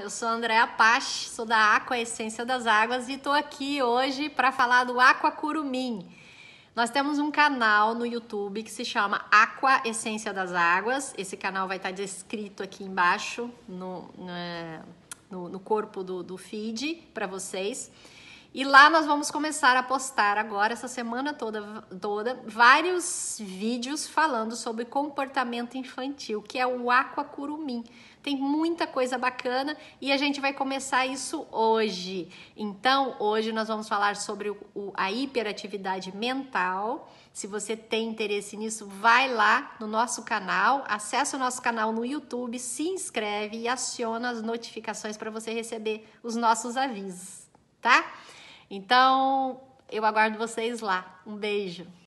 eu sou a Andréa Paz, sou da Aqua Essência das Águas e estou aqui hoje para falar do Aqua Curumim. Nós temos um canal no YouTube que se chama Aqua Essência das Águas. Esse canal vai estar tá descrito aqui embaixo no, né, no, no corpo do, do feed para vocês. E lá nós vamos começar a postar agora, essa semana toda, toda vários vídeos falando sobre comportamento infantil, que é o Aquacurumim. Tem muita coisa bacana e a gente vai começar isso hoje. Então, hoje nós vamos falar sobre o, a hiperatividade mental. Se você tem interesse nisso, vai lá no nosso canal, acessa o nosso canal no YouTube, se inscreve e aciona as notificações para você receber os nossos avisos, tá? Então, eu aguardo vocês lá. Um beijo.